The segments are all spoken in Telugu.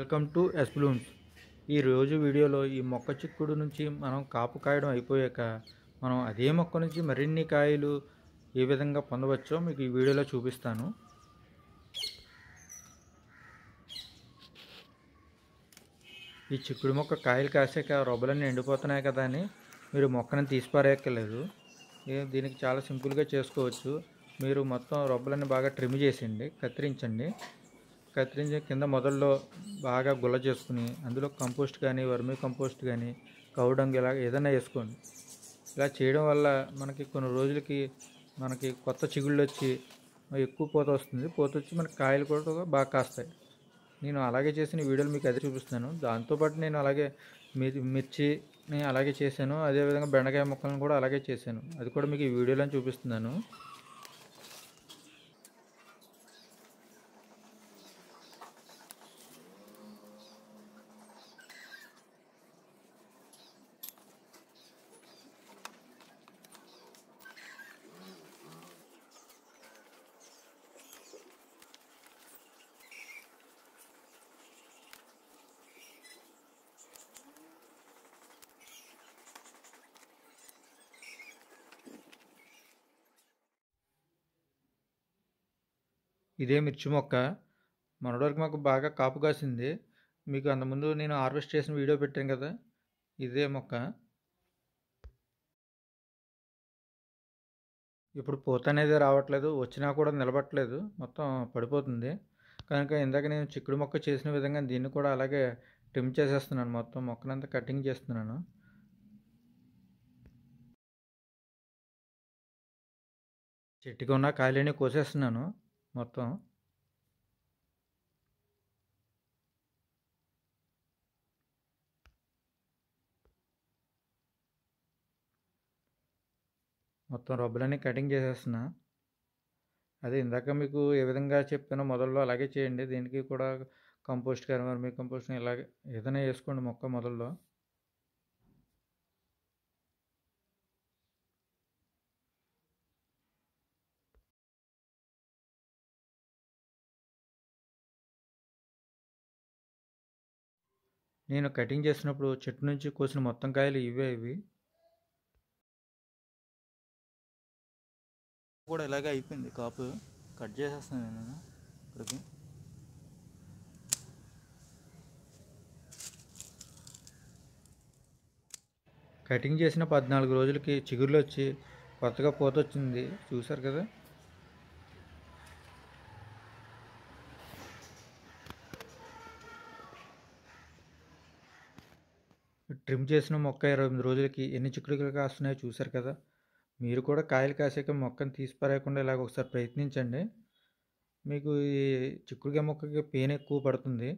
వెల్కమ్ టు ఎస్బ్లూమ్స్ ఈరోజు వీడియోలో ఈ మొక్క చిక్కుడు నుంచి మనం కాపు కాయడం అయిపోయాక మనం అదే మొక్క నుంచి మరిన్ని కాయలు ఏ విధంగా పొందవచ్చో మీకు ఈ వీడియోలో చూపిస్తాను ఈ చిక్కుడు మొక్క కాయలు కాసాక రొబ్బలన్నీ ఎండిపోతున్నాయి కదా అని మీరు మొక్కను తీసిపారేయక్కర్లేదు దీనికి చాలా సింపుల్గా చేసుకోవచ్చు మీరు మొత్తం రొబ్బలన్నీ బాగా ట్రిమ్ చేసేయండి కత్తిరించండి కత్తిరించి కింద మొదల్లో బాగా గుల్ల చేసుకుని అందులో కంపోస్ట్ కానీ వర్మీ కంపోస్ట్ కానీ కౌడంగ్ ఇలా ఏదైనా వేసుకోండి ఇలా చేయడం వల్ల మనకి కొన్ని రోజులకి మనకి కొత్త చిగుళ్ళు వచ్చి ఎక్కువ పూత వస్తుంది పూత వచ్చి మనకి కాయలు కూడా బాగా కాస్తాయి నేను అలాగే చేసిన వీడియోలు మీకు అదే చూపిస్తాను దాంతోపాటు నేను అలాగే మిర్చి అలాగే చేశాను అదేవిధంగా బెండకాయ మొక్కలను కూడా అలాగే చేశాను అది కూడా మీకు ఈ వీడియోలో చూపిస్తున్నాను ఇదే మిర్చి మొక్క మొన్నటివరకు మాకు బాగా కాపు కాసింది మీకు అంతకుముందు నేను హార్వెస్ట్ చేసిన వీడియో పెట్టాను కదా ఇదే మొక్క ఇప్పుడు పూత అనేది రావట్లేదు వచ్చినా కూడా నిలబట్టలేదు మొత్తం పడిపోతుంది కనుక ఇందాక నేను చిక్కుడు మొక్క చేసిన విధంగా దీన్ని కూడా అలాగే ట్రిమ్ చేసేస్తున్నాను మొత్తం మొక్కనంతా కటింగ్ చేస్తున్నాను చెట్టుకున్నా కాయలన్నీ కోసేస్తున్నాను మొత్తం మొత్తం రబ్బులన్నీ కటింగ్ చేసేస్తున్నా అదే ఇందాక మీకు ఏ విధంగా చెప్పానో మొదల్లో అలాగే చేయండి దీనికి కూడా కంపోస్ట్ కర్మర్ మీ కంపోస్ట్ ఇలాగే ఏదైనా వేసుకోండి మొక్క మొదల్లో నేను కటింగ్ చేసినప్పుడు చెట్టు నుంచి కోసిన మొత్తం కాయలు ఇవే ఇవి కూడా ఇలాగే అయిపోయింది కాపు కట్ చేసేస్తాను నేను ఇక్కడికి కటింగ్ చేసిన పద్నాలుగు రోజులకి చిగురులు వచ్చి కొత్తగా పోతొచ్చింది వచ్చింది చూసారు కదా ట్రిమ్ చేసిన మొక్క ఇరవై ఎనిమిది రోజులకి ఎన్ని చిక్కుడుకాయలు కాస్తున్నాయో చూశారు కదా మీరు కూడా కాయలు కాసాక మొక్కను తీసిపరేయకుండా ఇలాగ ఒకసారి ప్రయత్నించండి మీకు ఈ చిక్కుడుకాయ మొక్కకి పెయిన్ ఎక్కువ పడుతుంది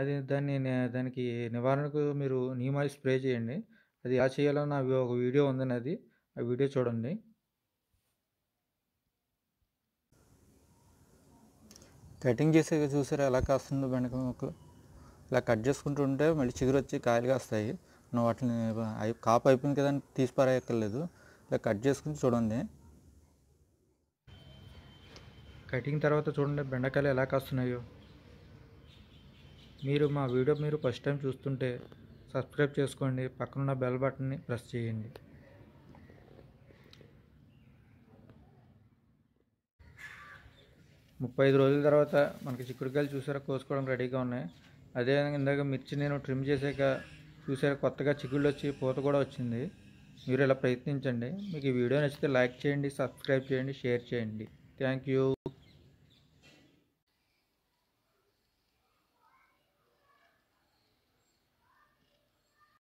అది దాన్ని దానికి నివారణకు మీరు నియమాలు స్ప్రే చేయండి అది ఎలా చేయాలో నా ఒక వీడియో ఉందని అది ఆ వీడియో చూడండి కటింగ్ చేసాక చూసారా ఎలా కాస్తుందో బెండకాయ మొక్కలు ఇలా కట్ చేసుకుంటుంటే మళ్ళీ చిగురు వచ్చి కాయలు కాస్తాయి నువ్వు వాటిని అయి కాపు అయిపోయింది కదా తీసి పారేయక్కర్లేదు ఇలా కట్ చేసుకుని చూడండి కటింగ్ తర్వాత చూడండి బెండకాయలు ఎలా కాస్తున్నాయో మీరు మా వీడియో మీరు ఫస్ట్ టైం చూస్తుంటే సబ్స్క్రైబ్ చేసుకోండి పక్కనున్న బెల్ బటన్ని ప్రెస్ చేయండి ముప్పై ఐదు రోజుల తర్వాత మనకి చిక్కుడుకాయలు చూసారా కోసుకోవడం రెడీగా ఉన్నాయి అదేవిధంగా ఇందాక మిర్చి నేను ట్రిమ్ చేసాక చూసారు కొత్తగా చిగుళ్ళు వచ్చి పూత కూడా వచ్చింది మీరు ఇలా ప్రయత్నించండి మీకు ఈ వీడియో నచ్చితే లైక్ చేయండి సబ్స్క్రైబ్ చేయండి షేర్ చేయండి థ్యాంక్ యూ